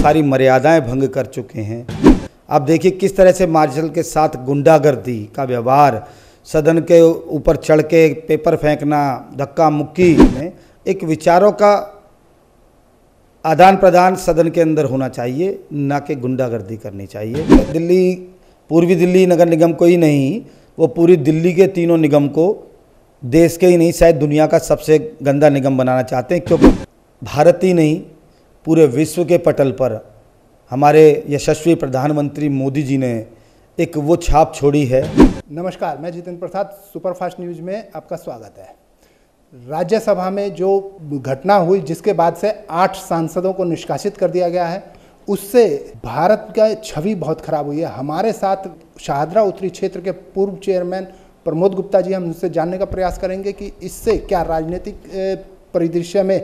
सारी मर्यादाएं भंग कर चुके हैं आप देखिए किस तरह से मार्शल के साथ गुंडागर्दी का व्यवहार सदन के ऊपर चढ़ के पेपर फेंकना धक्का मुक्की में एक विचारों का आदान प्रदान सदन के अंदर होना चाहिए ना कि गुंडागर्दी करनी चाहिए दिल्ली पूर्वी दिल्ली नगर निगम को ही नहीं वो पूरी दिल्ली के तीनों निगम को देश के ही नहीं शायद दुनिया का सबसे गंदा निगम बनाना चाहते हैं क्योंकि भारत ही नहीं पूरे विश्व के पटल पर हमारे यशस्वी प्रधानमंत्री मोदी जी ने एक वो छाप छोड़ी है नमस्कार मैं जितेंद्र प्रसाद सुपरफास्ट न्यूज में आपका स्वागत है राज्यसभा में जो घटना हुई जिसके बाद से आठ सांसदों को निष्कासित कर दिया गया है उससे भारत का छवि बहुत खराब हुई है हमारे साथ शाहदरा उत्तरी क्षेत्र के पूर्व चेयरमैन प्रमोद गुप्ता जी हम उनसे जानने का प्रयास करेंगे कि इससे क्या राजनीतिक परिदृश्य में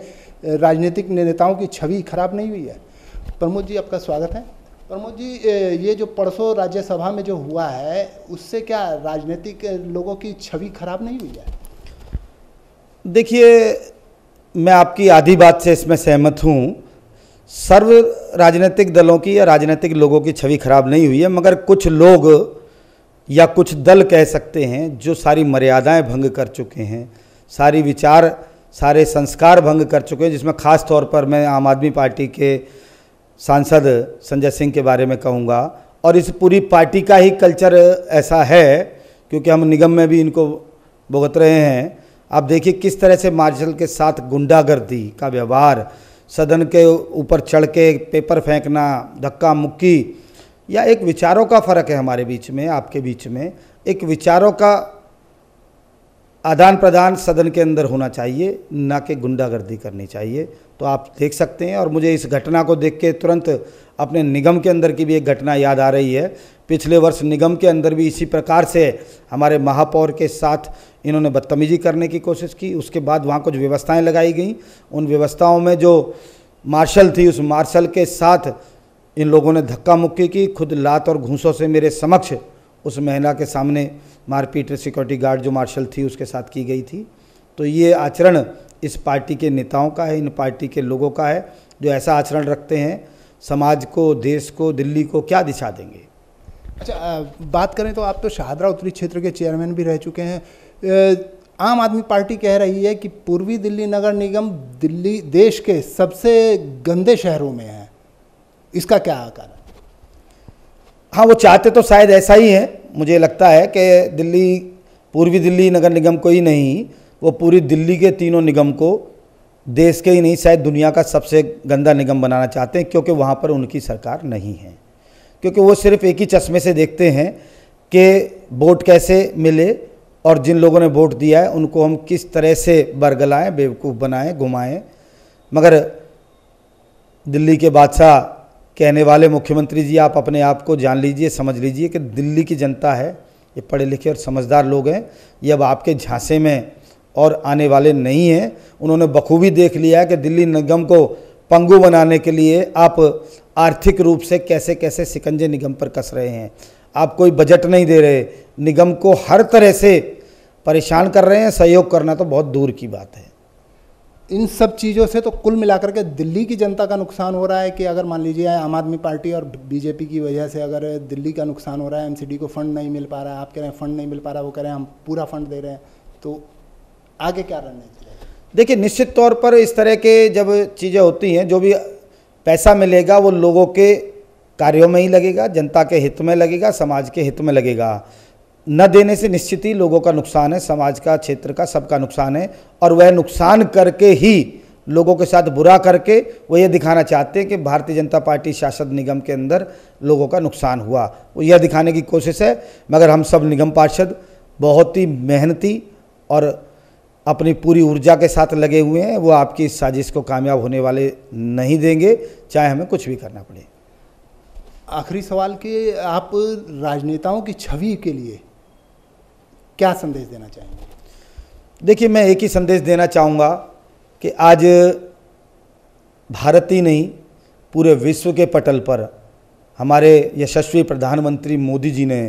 राजनीतिक नेताओं की छवि खराब नहीं हुई है प्रमोद जी आपका स्वागत है प्रमोद जी ये जो परसों राज्यसभा में जो हुआ है उससे क्या राजनीतिक लोगों की छवि खराब नहीं हुई है देखिए मैं आपकी आधी बात से इसमें सहमत हूँ सर्व राजनीतिक दलों की या राजनीतिक लोगों की छवि खराब नहीं हुई है मगर कुछ लोग या कुछ दल कह सकते हैं जो सारी मर्यादाएं भंग कर चुके हैं सारी विचार सारे संस्कार भंग कर चुके हैं जिसमें ख़ास तौर पर मैं आम आदमी पार्टी के सांसद संजय सिंह के बारे में कहूँगा और इस पूरी पार्टी का ही कल्चर ऐसा है क्योंकि हम निगम में भी इनको भुगत रहे हैं आप देखिए किस तरह से मार्शल के साथ गुंडागर्दी का व्यवहार सदन के ऊपर चढ़ के पेपर फेंकना धक्का मुक्की या एक विचारों का फ़र्क है हमारे बीच में आपके बीच में एक विचारों का आदान प्रदान सदन के अंदर होना चाहिए ना कि गुंडागर्दी करनी चाहिए तो आप देख सकते हैं और मुझे इस घटना को देख के तुरंत अपने निगम के अंदर की भी एक घटना याद आ रही है पिछले वर्ष निगम के अंदर भी इसी प्रकार से हमारे महापौर के साथ इन्होंने बदतमीजी करने की कोशिश की उसके बाद वहाँ कुछ व्यवस्थाएँ लगाई गई उन व्यवस्थाओं में जो मार्शल थी उस मार्शल के साथ इन लोगों ने धक्का मुक्की की खुद लात और घूसों से मेरे समक्ष उस महिला के सामने मारपीट सिक्योरिटी गार्ड जो मार्शल थी उसके साथ की गई थी तो ये आचरण इस पार्टी के नेताओं का है इन पार्टी के लोगों का है जो ऐसा आचरण रखते हैं समाज को देश को दिल्ली को क्या दिशा देंगे अच्छा बात करें तो आप तो शाहदरा उत्तरी क्षेत्र के चेयरमैन भी रह चुके हैं आम आदमी पार्टी कह रही है कि पूर्वी दिल्ली नगर निगम दिल्ली देश के सबसे गंदे शहरों में है इसका क्या आकार हाँ वो चाहते तो शायद ऐसा ही है मुझे लगता है कि दिल्ली पूर्वी दिल्ली नगर निगम को ही नहीं वो पूरी दिल्ली के तीनों निगम को देश के ही नहीं शायद दुनिया का सबसे गंदा निगम बनाना चाहते हैं क्योंकि वहाँ पर उनकी सरकार नहीं है क्योंकि वो सिर्फ एक ही चश्मे से देखते हैं कि वोट कैसे मिले और जिन लोगों ने वोट दिया है उनको हम किस तरह से बरगलाएं बेवकूफ़ बनाएं घुमाएं मगर दिल्ली के बादशाह कहने वाले मुख्यमंत्री जी आप अपने आप को जान लीजिए समझ लीजिए कि दिल्ली की जनता है ये पढ़े लिखे और समझदार लोग हैं ये अब आपके झांसे में और आने वाले नहीं हैं उन्होंने बखूबी देख लिया है कि दिल्ली निगम को पंगु बनाने के लिए आप आर्थिक रूप से कैसे कैसे सिकंजे निगम पर कस रहे हैं आप कोई बजट नहीं दे रहे निगम को हर तरह से परेशान कर रहे हैं सहयोग करना तो बहुत दूर की बात है इन सब चीज़ों से तो कुल मिलाकर के दिल्ली की जनता का नुकसान हो रहा है कि अगर मान लीजिए आम आदमी पार्टी और बीजेपी की वजह से अगर दिल्ली का नुकसान हो रहा है एमसीडी को फंड नहीं मिल पा रहा है आप कह रहे हैं फंड नहीं मिल पा रहा वो कह रहे हैं हम पूरा फंड दे रहे हैं तो आगे क्या रणनीति देखिए निश्चित तौर पर इस तरह के जब चीज़ें होती हैं जो भी पैसा मिलेगा वो लोगों के कार्यों में ही लगेगा जनता के हित में लगेगा समाज के हित में लगेगा न देने से निश्चित ही लोगों का नुकसान है समाज का क्षेत्र का सबका नुकसान है और वह नुकसान करके ही लोगों के साथ बुरा करके वो ये दिखाना चाहते हैं कि भारतीय जनता पार्टी शासन निगम के अंदर लोगों का नुकसान हुआ वो यह दिखाने की कोशिश है मगर हम सब निगम पार्षद बहुत ही मेहनती और अपनी पूरी ऊर्जा के साथ लगे हुए हैं वो आपकी इस साजिश को कामयाब होने वाले नहीं देंगे चाहे हमें कुछ भी करना पड़े आखिरी सवाल कि आप राजनेताओं की छवि के लिए क्या संदेश देना चाहेंगे देखिए मैं एक ही संदेश देना चाहूँगा कि आज भारत ही नहीं पूरे विश्व के पटल पर हमारे यशस्वी प्रधानमंत्री मोदी जी ने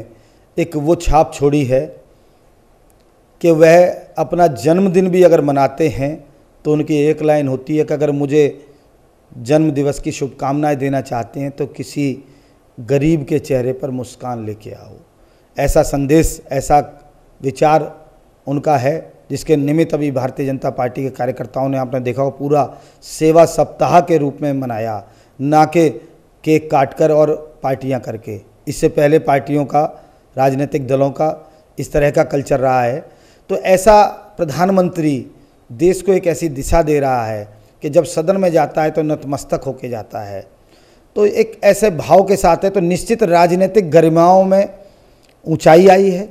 एक वो छाप छोड़ी है कि वह अपना जन्मदिन भी अगर मनाते हैं तो उनकी एक लाइन होती है कि अगर मुझे जन्म दिवस की शुभकामनाएं देना चाहते हैं तो किसी गरीब के चेहरे पर मुस्कान लेके आओ ऐसा संदेश ऐसा विचार उनका है जिसके निमित्त अभी भारतीय जनता पार्टी के कार्यकर्ताओं ने आपने देखा हो पूरा सेवा सप्ताह के रूप में मनाया ना के केक काट कर और पार्टियां करके इससे पहले पार्टियों का राजनीतिक दलों का इस तरह का कल्चर रहा है तो ऐसा प्रधानमंत्री देश को एक ऐसी दिशा दे रहा है कि जब सदन में जाता है तो नतमस्तक होके जाता है तो एक ऐसे भाव के साथ है तो निश्चित राजनीतिक गरिमाओं में ऊंचाई आई है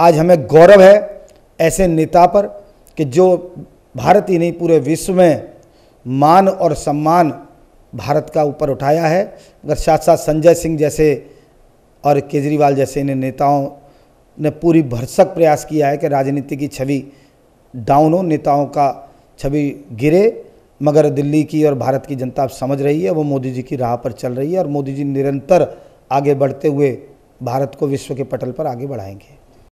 आज हमें गौरव है ऐसे नेता पर कि जो भारत ही नहीं पूरे विश्व में मान और सम्मान भारत का ऊपर उठाया है अगर साथ साथ संजय सिंह जैसे और केजरीवाल जैसे इन नेताओं ने पूरी भरसक प्रयास किया है कि राजनीति की छवि डाउन हो नेताओं का छवि गिरे मगर दिल्ली की और भारत की जनता अब समझ रही है वो मोदी जी की राह पर चल रही है और मोदी जी निरंतर आगे बढ़ते हुए भारत को विश्व के पटल पर आगे बढ़ाएंगे